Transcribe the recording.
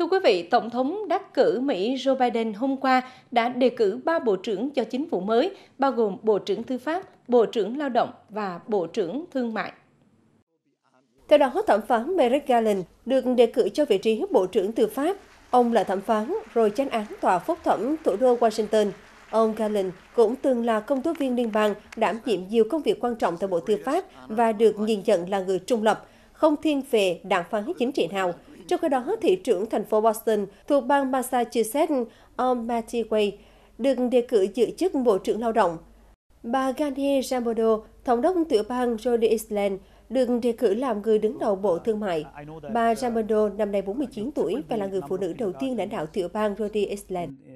Thưa quý vị, Tổng thống đắc cử Mỹ Joe Biden hôm qua đã đề cử ba bộ trưởng cho chính phủ mới, bao gồm Bộ trưởng Tư pháp, Bộ trưởng Lao động và Bộ trưởng Thương mại. Theo đó, thẩm phán Merrick Garland được đề cử cho vị trí Bộ trưởng Tư pháp. Ông là thẩm phán, rồi chánh án tòa phúc thẩm thủ đô Washington. Ông Garland cũng từng là công tố viên liên bang, đảm nhiệm nhiều công việc quan trọng tại Bộ Tư pháp và được nhìn nhận là người trung lập, không thiên về đảng phái chính trị nào, trong khi đó, thị trưởng thành phố Boston thuộc bang Massachusetts, ông Matty Way, được đề cử giữ chức Bộ trưởng Lao động. Bà Gandhi Rambodo, thống đốc tiểu bang Rhode Island, được đề cử làm người đứng đầu Bộ Thương mại. Bà Rambodo năm nay 49 tuổi và là người phụ nữ đầu tiên lãnh đạo tiểu bang Rhode Island.